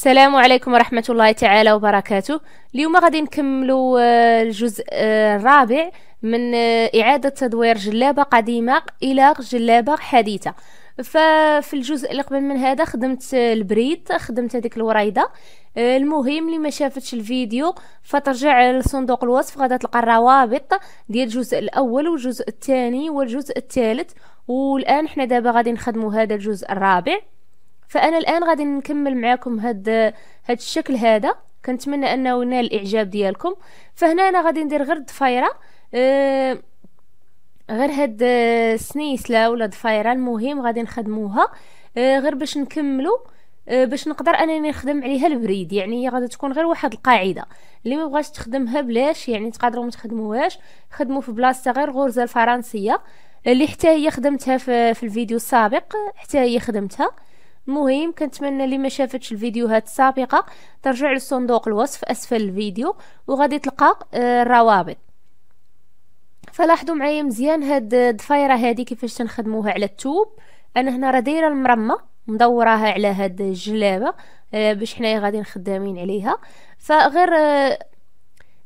السلام عليكم ورحمة الله تعالى وبركاته اليوم غادي نكملوا آه، الجزء آه، الرابع من آه، إعادة تدوير جلابة قديمة إلى جلابة حديثة ففي الجزء اللي قبل من هذا خدمت البريد خدمت هذيك الوريده المهم اللي ما شافتش الفيديو فترجع لصندوق الوصف غادي تلقى الروابط ديال الجزء الاول والجزء الثاني والجزء الثالث والان حنا دابا غادي نخدمو هذا الجزء الرابع فانا الان غادي نكمل معاكم هاد هاد الشكل هذا كنتمنى انه ينال الاعجاب ديالكم فهنا انا غادي ندير غير الضفيره أه غير هاد السنيسله ولا ضفيره المهم غادي نخدموها أه غير باش نكملوا أه باش نقدر انني نخدم عليها البريد يعني هي غادي تكون غير واحد القاعده اللي ما بغاش تخدمها بلاش يعني تقدروا ما تخدموهاش خدموا في بلاصتها غير غرزه الفرنسيه اللي حتى هي خدمتها في, في الفيديو السابق حتى هي خدمتها المهم كنتمنى اللي ما شافتش الفيديوهات السابقه ترجع لصندوق الوصف اسفل الفيديو وغادي تلقى آه، الروابط فلاحظوا معايا مزيان هاد الضفيره هادي كيفاش تنخدموها على التوب انا هنا راه دايره المرمه مدوراها على هاد الجلابه آه، باش حنايا غادي نخدامين عليها فغير آه،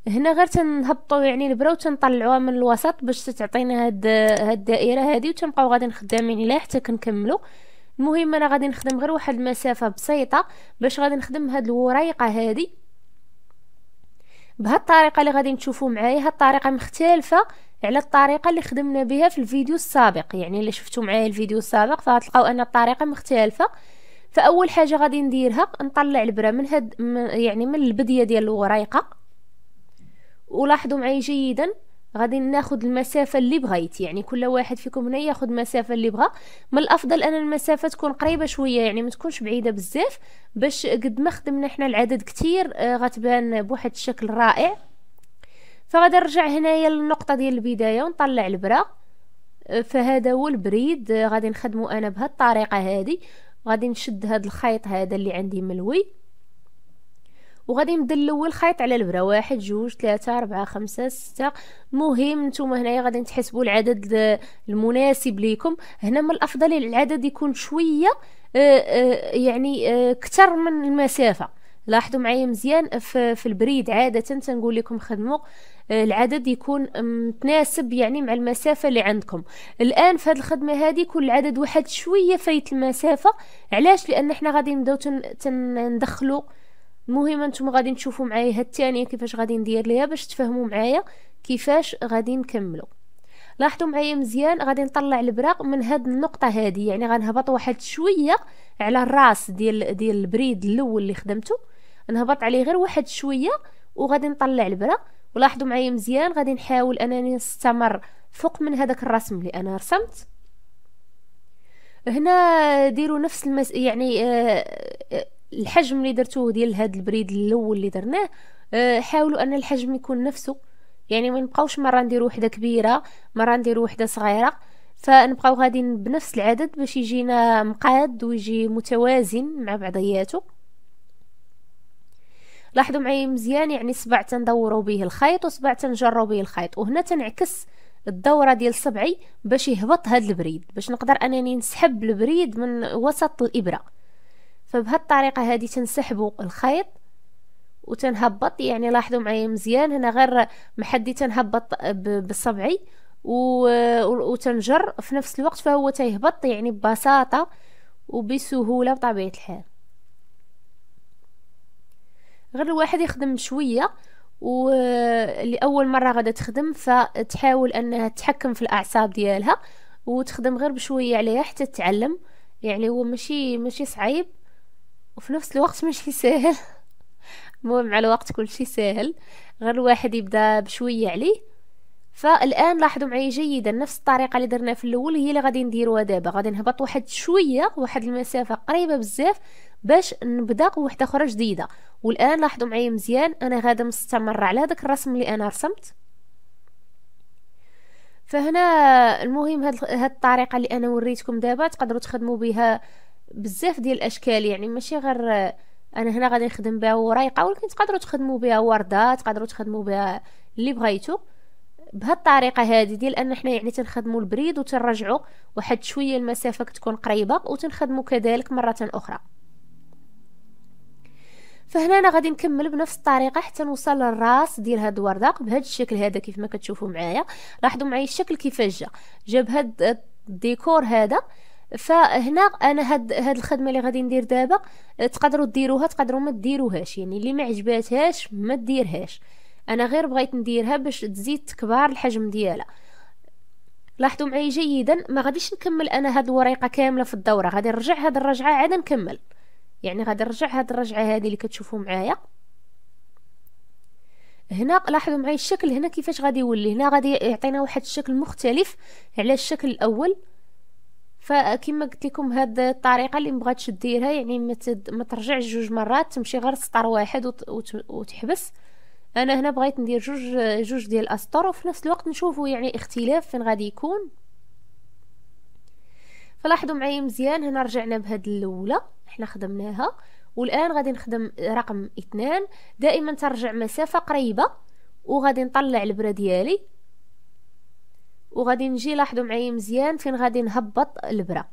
هنا غير تنهبطوا يعني البرا وتنطلعوها من الوسط باش تعطينا هاد هاد الدائره هادي وتنبقاو غادي نخدامين عليها حتى كنكملوا المهم انا غادي نخدم غير واحد المسافه بسيطه باش غادي نخدم هاد الوريقه هادي بهاد الطريقه اللي غادي تشوفوا معايا هاد الطريقه مختلفه على الطريقه اللي خدمنا بها في الفيديو السابق يعني اللي شفتوا معايا الفيديو السابق فغتلقاو ان الطريقه مختلفه فاول حاجه غادي نديرها نطلع البره من هاد يعني من البديه ديال الوريقه ولاحظوا معايا جيدا غادي ناخد المسافه اللي بغيت يعني كل واحد فيكم هنا ياخد المسافه اللي بغى من الافضل ان المسافه تكون قريبه شويه يعني ما تكونش بعيده بزاف باش قد ما خدمنا حنا العدد كتير آه، غتبان بواحد الشكل رائع فغادي نرجع هنايا للنقطه ديال البدايه ونطلع البرا آه، فهذا هو البريد آه، غادي نخدمه انا بهالطريقه هذه غادي نشد هاد الخيط هذا اللي عندي ملوي وغادي نبدا الاول خيط على البره واحد جوج ثلاثة أربعة خمسة ستة مهم نتوما هنايا غادي تحسبوا العدد المناسب ليكم هنا من الافضل العدد يكون شويه آه، آه، يعني آه، كتر من المسافه لاحظوا معايا مزيان في البريد عاده تنقول لكم خدموا العدد يكون متناسب يعني مع المسافة اللي عندكم الآن في هذه الخدمة هذه كل عدد واحد شوية فايت المسافة علاش لأن احنا غادي نبداو تندخلوا المهم انتم غادي تشوفوا معايا هاد الثانيه كيفاش غادي ندير ليها باش تفهموا معايا كيفاش غادي نكملوا لاحظوا معايا مزيان غادي نطلع البراق من هاد النقطه هادي يعني غنهبط واحد شويه على الراس ديال ديال البريد الاول اللي خدمته نهبط عليه غير واحد شويه وغادي نطلع البراق ولاحظوا معايا مزيان غادي نحاول انني نستمر فوق من هذاك الرسم اللي انا رسمت هنا ديروا نفس المس يعني آه، آه، الحجم اللي درتوه ديال هاد البريد الاول اللي درناه آه، حاولوا ان الحجم يكون نفسه يعني ما نبقاوش مره نديرو وحده كبيره مره نديرو وحده صغيره فنبقاو غاديين بنفس العدد باش يجينا مقاد ويجي متوازن مع بعضياته لاحظوا معايا مزيان يعني سبع تندوروا به الخيط وسبع تنجروا به الخيط وهنا تنعكس الدوره ديال صبعي باش يهبط هذا البريد باش نقدر انني نسحب البريد من وسط الابره فبهالطريقه هذه تنسحبوا الخيط وتنهبط يعني لاحظوا معايا مزيان هنا غير محدي تنهبط بصبعي وتنجر في نفس الوقت فهو تيهبط يعني ببساطه وبسهوله بطبيعه الحال غير الواحد يخدم شويه ولأول مرة غدا تخدم فتحاول أنها تحكم في الأعصاب ديالها وتخدم غير بشوية عليها حتى تتعلم يعني هو ماشي ماشي صعيب وفي نفس الوقت ماشي ساهل المهم مع الوقت كل شيء ساهل غير الواحد يبدا بشويه عليه فالان لاحظوا معي جيدا نفس الطريقه اللي درنا في الاول هي اللي غادي نديروها دابا غادي نهبط واحد شويه واحد المسافه قريبه بزاف باش نبدا واحده اخرى جديده والان لاحظوا معي مزيان انا غادا مستمره على هذاك الرسم اللي انا رسمت فهنا المهم هاد الطريقه اللي انا وريتكم دابا تقدروا تخدموا بها بزاف ديال الاشكال يعني ماشي غير انا هنا غادي نخدم بها ورايقه ولكن تقدروا تخدموا بها ورده تقدروا تخدموا بها اللي بغيتو بهاد الطريقه هذه ديال ان حنا يعني تنخدموا البريد وتنرجعوا واحد شويه المسافه كتكون قريبه وتنخدموا كذلك مره اخرى فهنا انا غادي نكمل بنفس الطريقه حتى نوصل للراس ديال هاد الورده بهذا الشكل هذا كيف ما كتشوفوا معايا لاحظوا معايا الشكل كيفاش جا جا بهاد الديكور هذا فهنا انا هاد هاد الخدمه اللي غادي ندير دابا آه، تقدروا ديروها تقدروا ما ديروهاش يعني اللي ما عجباتهاش ما ديرهاش انا غير بغيت نديرها باش تزيد تكبر الحجم ديالها لاحظوا معايا جيدا ما غاديش نكمل انا هاد الوريقه كامله في الدوره غادي نرجع هاد الرجعه عاد نكمل يعني غادي نرجع هاد الرجعه هذه اللي كتشوفوا معايا هنا لاحظوا معايا الشكل هنا كيفاش غادي يولي هنا غادي يعطينا واحد الشكل مختلف على الشكل الاول فكما قلت لكم هاد الطريقه اللي مبغاتش ديرها يعني ما, ما ترجعش جوج مرات تمشي غير سطر واحد وتحبس انا هنا بغيت ندير جوج جوج ديال الاسطر وفي نفس الوقت نشوفوا يعني اختلاف فين غادي يكون فلاحظوا معايا مزيان هنا رجعنا بهاد الاولى حنا خدمناها والان غادي نخدم رقم اثنان دائما ترجع مسافه قريبه وغادي نطلع البره ديالي وغادي نجي لاحظوا معايا مزيان فين غادي نهبط الابره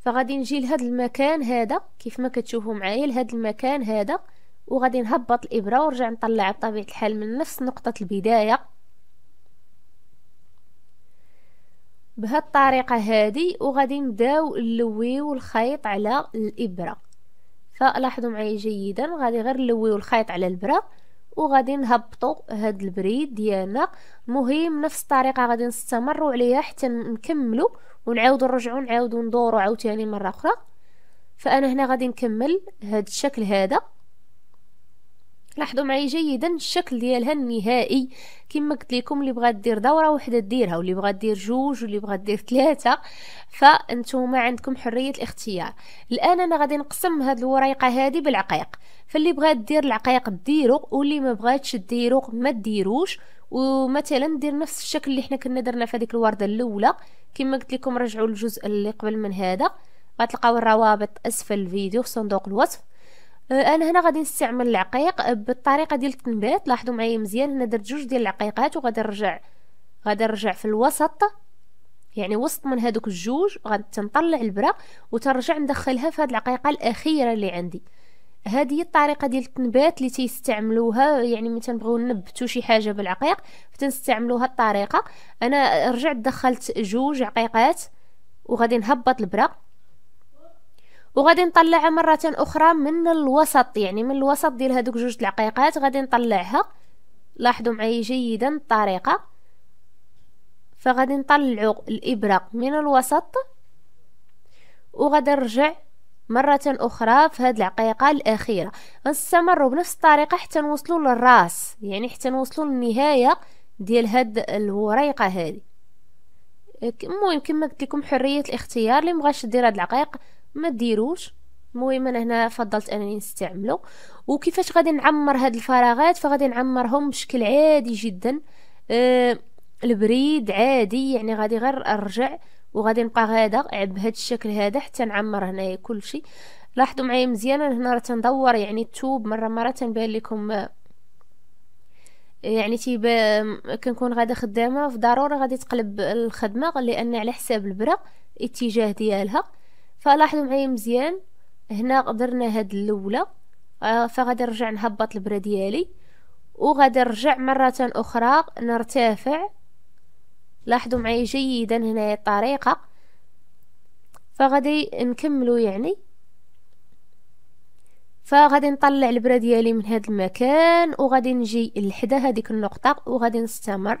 فغادي نجي لهذا المكان هذا كيف ما كتشوفوا معايا لهذا المكان هذا وغادي نهبط الابره ونرجع نطلع بطبيعه الحال من نفس نقطه البدايه بهاد الطريقه هذه وغادي نبداو نلويو الخيط على الابره فلاحظوا معايا جيدا غادي غير نلويو الخيط على البره وغادي نهبطوا هاد البريد ديالنا مهم نفس الطريقه غادي نستمروا عليها حتى نكملوا ونعاودوا نرجعوا نعاودوا ندوروا عاوتاني مره اخرى فانا هنا غادي نكمل هاد الشكل هذا لاحظوا معي جيدا الشكل ديالها النهائي كما قلت لكم اللي بغات دير دوره وحده ديرها واللي بغات دير جوج واللي بغات دير ثلاثه فانتوما عندكم حريه الاختيار الان انا غادي نقسم هاد الوريقه هذه بالعقيق فاللي بغات دير العقيق ديرو واللي ما بغاتش ديرو ما ديروش ومثلا دير نفس الشكل اللي حنا كنا درنا في هذيك الورده الاولى كما قلت لكم رجعوا للجزء اللي قبل من هذا غتلقاو الروابط اسفل الفيديو في صندوق الوصف أه، انا هنا غادي نستعمل العقيق بالطريقه ديال التنبات لاحظوا معايا مزيان هنا درت جوج ديال العقيقات وغادي نرجع غادي نرجع في الوسط يعني وسط من هذوك الجوج غادي تنطلع البرا وترجع ندخلها في هذه العقيقه الاخيره اللي عندي هذه هي الطريقه ديال التنبات اللي تيستعملوها يعني ملي تنبغيو نبتو شي حاجه بالعقيق فتنستعملوا هاد الطريقه انا رجعت دخلت جوج عقيقات وغادي نهبط البرا وغادي نطلعها مره اخرى من الوسط يعني من الوسط ديال هذوك جوج العقيقات غادي نطلعها لاحظوا معايا جيدا الطريقه فغادي نطلعوا الابره من الوسط وغادي نرجع مرة أخرى في هاد العقيقة الأخيرة غنستمروا بنفس الطريقة حتى نوصلوا للراس يعني حتى نوصلوا للنهاية ديال هاد الوريقة هذه المهم كما قلت لكم حرية الاختيار اللي مبغاش دير هاد العقيق ما ديروش المهم انا هنا فضلت انني نستعمله وكيفاش غادي نعمر هاد الفراغات فغادي نعمرهم بشكل عادي جدا أه البريد عادي يعني غادي غير ارجع وغادي نبقى غادا بهاد الشكل هذا حتى نعمر هنايا كلشي لاحظوا معايا مزيان انا هنا راه تندور يعني الثوب مره مره تنبان لكم آه، يعني تي آه، كنكون غادا خدامه فضروري غادي تقلب الخدمه لان على حساب البره اتجاه ديالها فلاحظوا معايا مزيان هنا درنا هاد الاولى آه، فغادي نرجع نهبط البرا ديالي وغادي نرجع مره اخرى نرتفع لاحظوا معايا جيدا هنايا الطريقه فغادي نكملو يعني فغادي نطلع البرا ديالي من هذا المكان وغادي نجي لحدا هذيك النقطه وغادي نستمر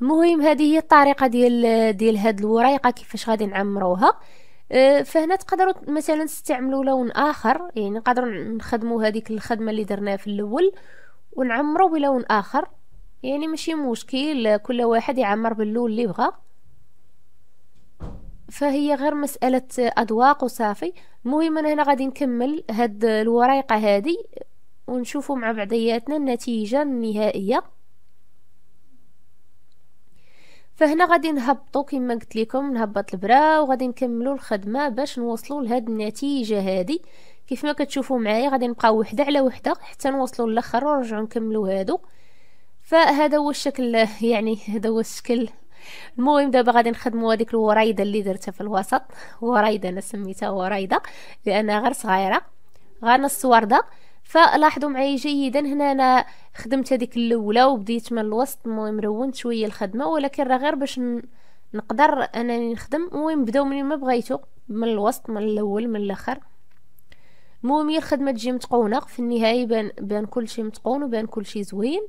المهم هذه هي الطريقه ديال ديال هاد الوريقه كيفاش غادي نعمروها آه، فهنا تقدروا مثلا تستعملوا لون اخر يعني نقدروا نخدموا هذيك الخدمه اللي درناها في الاول ونعمروا بلون اخر يعني ماشي مشكل كل واحد يعمر باللون اللي بغى فهي غير مسألة أذواق وصافي المهم أنا هنا غادي نكمل هاد الوريقة هادي ونشوفوا مع بعضياتنا النتيجة النهائية فهنا غادي نهبطوا كما قلت لكم نهبط البرا وغادي نكملوا الخدمه باش نوصلوا لهاد النتيجه هذه كيف ما كتشوفوا معايا غادي نبقاو وحده على وحده حتى نوصلوا للاخر ونرجعوا نكملوا هادو فهذا هو الشكل يعني هذا هو الشكل المهم دابا غادي نخدموا هذيك الورايده اللي درتها في الوسط ورايده انا سميتها ورايده لانها غير صغيره غنص ورده فلاحظوا معي جيدا هنا انا خدمت هذيك الاولى وبديت من الوسط المهم رونت شويه الخدمه ولكن راه غير باش نقدر انني نخدم المهم بداو منين ما بغيتو من الوسط من الاول من الاخر المهم الخدمه تجي متقونه في النهايه بان بان كلشي متقون وبان كلشي زوين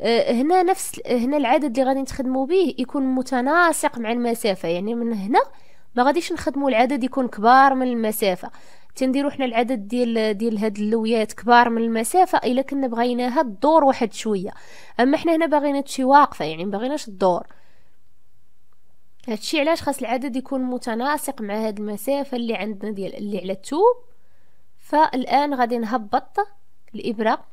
آه، هنا نفس هنا العدد اللي غادي نخدموا به يكون متناسق مع المسافه يعني من هنا ما غاديش نخدموا العدد يكون كبار من المسافه تنديرو حنا العدد ديال ديال هاد اللويات كبار من المسافه الا كنا بغيناها تدور واحد شويه اما حنا هنا باغينا تشي واقفه يعني مبغيناش تدور هادشي علاش خاص العدد يكون متناسق مع هاد المسافه اللي عندنا ديال اللي على التوب فالان غادي نهبط الابره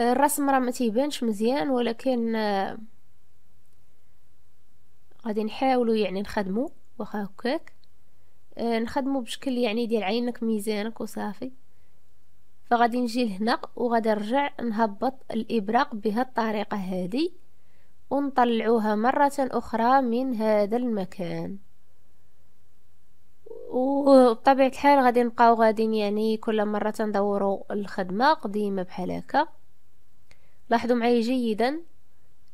الرسم راه ما تيبانش مزيان ولكن آه، غادي نحاولو يعني نخدمو واخا هكاك أه نخدمو بشكل يعني ديال عينك ميزانك وصافي فغادي نجي لهنا وغادي نرجع نهبط الابراق بهاد الطريقه هذه ونطلعوها مره اخرى من هذا المكان وبطبيعه الحال غادي نبقاو غاديين يعني كل مره تندورو الخدمه قديمه بحال هكا لاحظوا معايا جيدا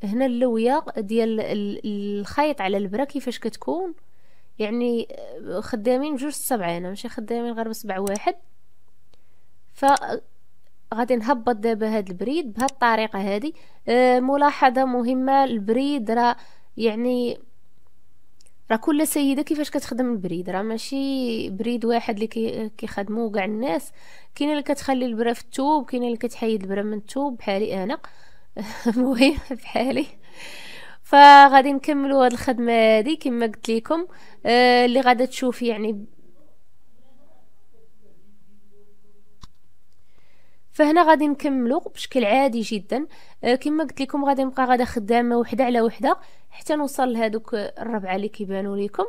هنا اللويه ديال الخيط على البرا كيفاش كتكون يعني آه، خدامين بجوج سبعين أنا ماشي خدامين غير بسبع واحد ف آه، غادي نهبط دابا هاد البريد بهاد الطريقة هادي آه، ملاحظة مهمة البريد راه يعني راه كل سيده كيفاش كتخدم البريد راه ماشي بريد واحد اللي كيخدموه كاع الناس كاينه اللي كتخلي البره في الثوب كاينه اللي كتحيد البره من الثوب بحالي انا المهم بحالي فغادي نكملوا هاد الخدمه هادي كما قلت لكم آه، اللي غادا تشوفي يعني فهنا غادي نكملو بشكل عادي جدا آه، كما قلت لكم غادي نبقى غادا خدامه وحده على وحده حتى نوصل لهذوك الربعه اللي كيبانوا لكم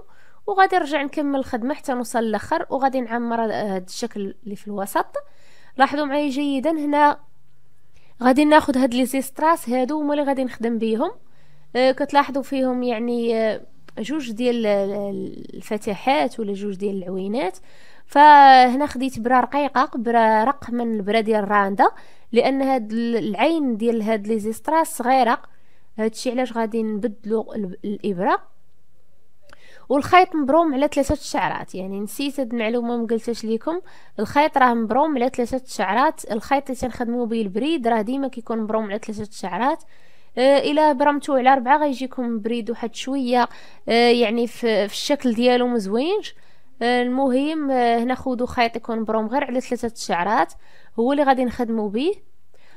وغادي نرجع نكمل الخدمه حتى نوصل للاخر وغادي نعمر هذا الشكل اللي في الوسط لاحظوا معايا جيدا هنا غادي ناخذ هاد لي زيستراس هادو هما اللي غادي نخدم بيهم آه، كتلاحظوا فيهم يعني آه، جوج ديال الفتحات ولا جوج ديال العوينات فهنا خديت بره رقيقه بره رق من البره ديال الراندا لان هاد العين ديال هاد لي زيستراس صغيره هادشي علاش غادي نبدلو الابره والخيط مبروم على ثلاثه الشعرات يعني نسيت هاد المعلومه ما قلتهاش لكم الخيط راه مبروم على ثلاثه الشعرات الخيط اللي تنخدموا به البريد راه ديما كيكون مبروم على ثلاثه الشعرات آه، الا برمتو على ربعة غيجيكم بريد واحد شويه آه، يعني في, الشكل ديالو مزوينش آه، المهم هنا خذوا خيط يكون بروم غير على ثلاثه الشعرات هو اللي غادي نخدمو به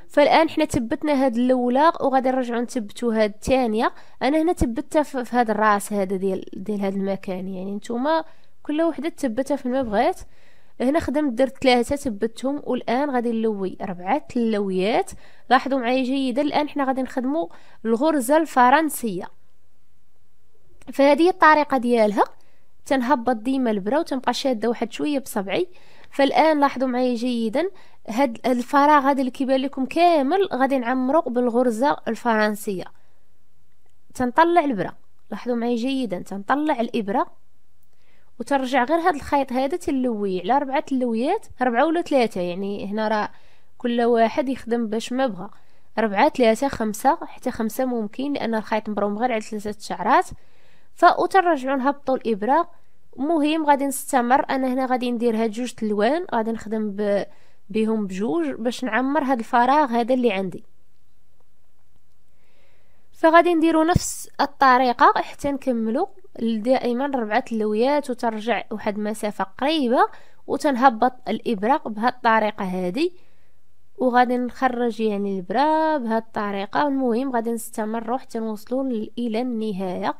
فالان حنا ثبتنا هاد الاولى وغادي نرجعو نثبتوا هاد الثانيه انا هنا ثبتها في هاد الراس هذا ديال ديال هاد المكان يعني نتوما كل وحده تثبتها في ما بغيت هنا خدمت درت ثلاثه ثبتهم والان غادي نلوي ربعه اللويات لاحظوا معايا جيدا الان حنا غادي نخدموا الغرزه الفرنسيه فهذه الطريقه ديالها تنهبط ديما البرا وتنبقى شاده واحد شويه بصبعي فالان لاحظوا معايا جيدا هاد الفراغ هذا اللي كيبان لكم كامل غادي نعمرو بالغرزه الفرنسيه تنطلع البرا لاحظوا معايا جيدا تنطلع الابره وترجع غير هاد الخيط هذا تلوي على ربعة اللويات ربعة ولا ثلاثة يعني هنا راه كل واحد يخدم باش ما بغى ربعة ثلاثة خمسة حتى خمسة ممكن لأن الخيط مبروم غير على ثلاثة شعرات فأترجعو نهبطو الإبرة مهم غادي نستمر أنا هنا غادي ندير هاد جوج تلوان غادي نخدم ب... بهم بجوج باش نعمر هاد الفراغ هذا اللي عندي فغادي نديرو نفس الطريقة حتى نكملو دائما ربعة اللويات وترجع واحد المسافة قريبة وتنهبط الإبرة بهاد الطريقة هذه وغادي نخرج يعني البرا بهاد الطريقه المهم غادي نستمر حتى نوصلوا الى النهايه انا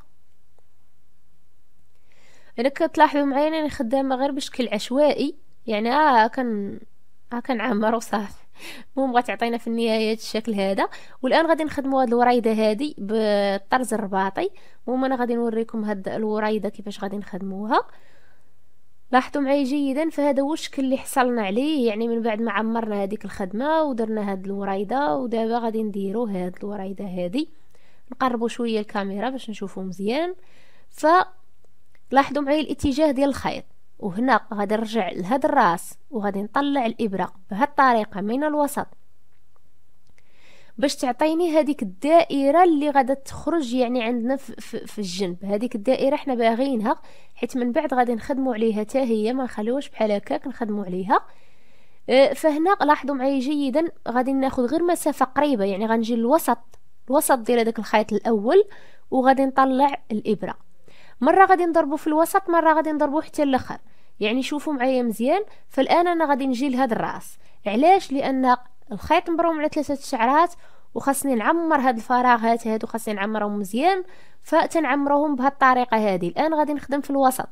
يعني كتلاحظوا معايا انا خدامه غير بشكل عشوائي يعني آه كان آه كنعمر وصافي المهم غتعطينا في النهايه هذا الشكل هذا والان غادي نخدموا هاد الوريده هادي بالطرز الرباطي المهم انا غادي نوريكم هاد الوريده كيفاش غادي نخدموها لاحظوا معايا جيدا فهذا هو الشكل اللي حصلنا عليه يعني من بعد ما عمرنا هذيك الخدمه ودرنا هاد الوريده ودابا غادي نديروا هاد الوريده هادي نقربوا شويه الكاميرا باش نشوفوا مزيان ف لاحظوا معايا الاتجاه ديال الخيط وهنا غادي نرجع لهاد الراس وغادي نطلع الابره بهاد الطريقه من الوسط باش تعطيني هذيك الدائره اللي غادا تخرج يعني عندنا في, في, في الجنب هذيك الدائره حنا باغيينها حيت من بعد غادي نخدموا عليها حتى هي ما نخليوهاش بحال هكاك نخدموا عليها أه، فهنا لاحظوا معايا جيدا غادي ناخذ غير مسافه قريبه يعني غنجي للوسط الوسط ديال هذاك الخيط الاول وغادي نطلع الابره مره غادي نضربو في الوسط مره غادي نضربو حتى الاخر يعني شوفوا معايا مزيان فالان انا غادي نجي لهذا الراس علاش لان الخيط مبروم على ثلاثه الشعرات وخاصني نعمر هاد الفراغات هادو خاصني نعمرهم مزيان فتنعمرهم بهاد الطريقه هادي الان غادي نخدم في الوسط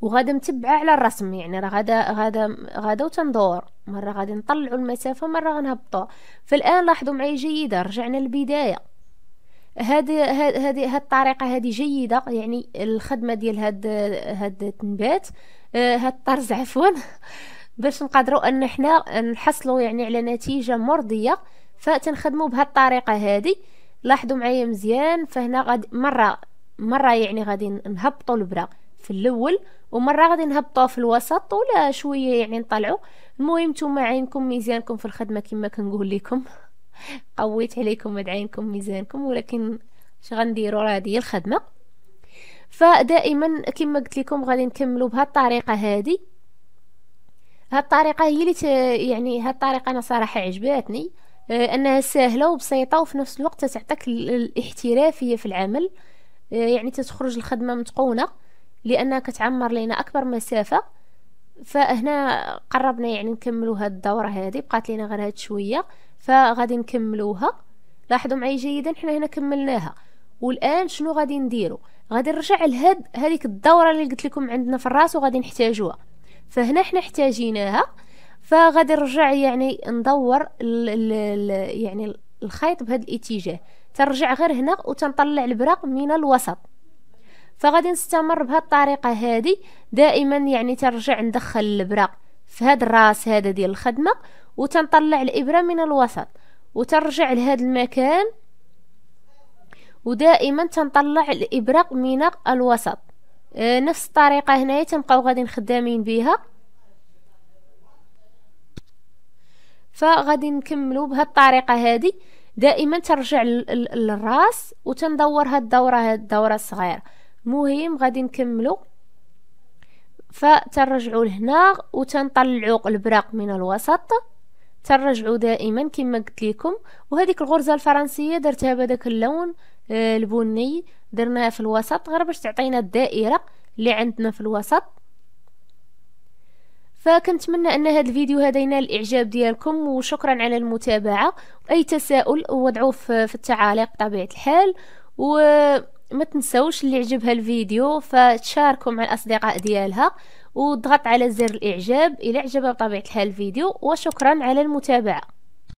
وغادي متبعه على الرسم يعني راه غادا غادا غادا وتندور مره غادي نطلعوا المسافه مره غنهبطوا فالان لاحظوا معايا جيده رجعنا للبدايه هذه هذه هذه الطريقه هذه جيده يعني الخدمه ديال هاد هاد التنبات آه، هاد الطرز عفوا باش نقدروا ان حنا نحصلوا يعني على نتيجه مرضيه فتنخدموا بهاد الطريقه هذه لاحظوا معايا مزيان فهنا غادي مره مره يعني غادي نهبطوا البره في الاول ومره غادي نهبطوها في الوسط ولا شويه يعني نطلعوا المهم نتوما عينكم ميزانكم في الخدمه كما كنقول لكم قويت عليكم مدعينكم ميزانكم ولكن اش غنديروا راه هذه الخدمه فدائما كما قلت لكم غادي نكملوا بهذه الطريقه هذه هاد الطريقه هي اللي ت... يعني هاد الطريقه انا صراحه عجباتني آه، انها سهله وبسيطه وفي نفس الوقت تعطيك الاحترافيه في العمل آه، يعني تتخرج الخدمه متقونه لانها كتعمر لينا اكبر مسافه فهنا قربنا يعني نكملوا هاد الدوره هذه بقات لينا غير هاد شويه فغادي نكملوها لاحظوا معي جيدا حنا هنا كملناها والان شنو غادي نديرو غادي نرجع لهاد هذيك الدوره اللي قلت لكم عندنا في الراس وغادي نحتاجوها فهنا حنا احتاجيناها فغادي نرجع يعني ندور الـ الـ يعني الخيط بهذا الاتجاه ترجع غير هنا وتنطلع البراق من الوسط فغادي نستمر بهذه الطريقه هذه دائما يعني ترجع ندخل البراق في هذا الراس هذا ديال الخدمه وتنطلع الابره من الوسط وترجع لهذا المكان ودائما تنطلع الابره من الوسط آه، نفس الطريقه هنايا تنبقاو غادي خدامين بها فغادي نكملو بهاد الطريقه هذه دائما ترجع للراس وتندور هاد الدوره هاد الدوره الصغيره مهم غادي نكملو فترجعوا لهنا وتنطلعوا البراق من الوسط ترجعوا دائما كما قلت لكم وهذيك الغرزه الفرنسيه درتها بهذاك اللون آه، البني درناها في الوسط غير باش تعطينا الدائره اللي عندنا في الوسط فكنتمنى ان هذا الفيديو هذا ينال الاعجاب ديالكم وشكرا على المتابعه اي تساؤل وضعوه في التعاليق بطبيعه الحال وما تنسوش اللي عجبها الفيديو فتشاركوا مع الاصدقاء ديالها وضغط على زر الاعجاب الى عجب بطبيعه الحال الفيديو وشكرا على المتابعه